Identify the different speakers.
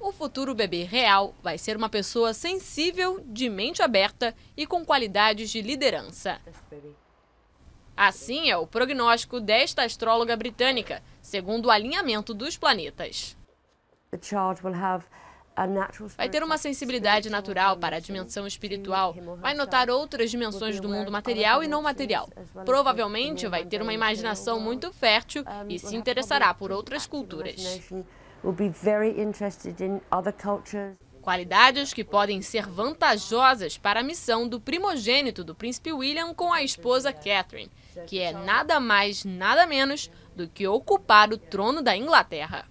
Speaker 1: O futuro bebê real vai ser uma pessoa sensível, de mente aberta e com qualidades de liderança. Assim é o prognóstico desta astróloga britânica, segundo o alinhamento dos planetas. Vai ter uma sensibilidade natural para a dimensão espiritual, vai notar outras dimensões do mundo material e não material. Provavelmente vai ter uma imaginação muito fértil e se interessará por outras culturas will be very interested in other cultures. Qualidades que podem ser vantajosas para a missão do primogênito do príncipe William com a esposa Catherine, que é nada mais, nada menos do que ocupar o trono da Inglaterra.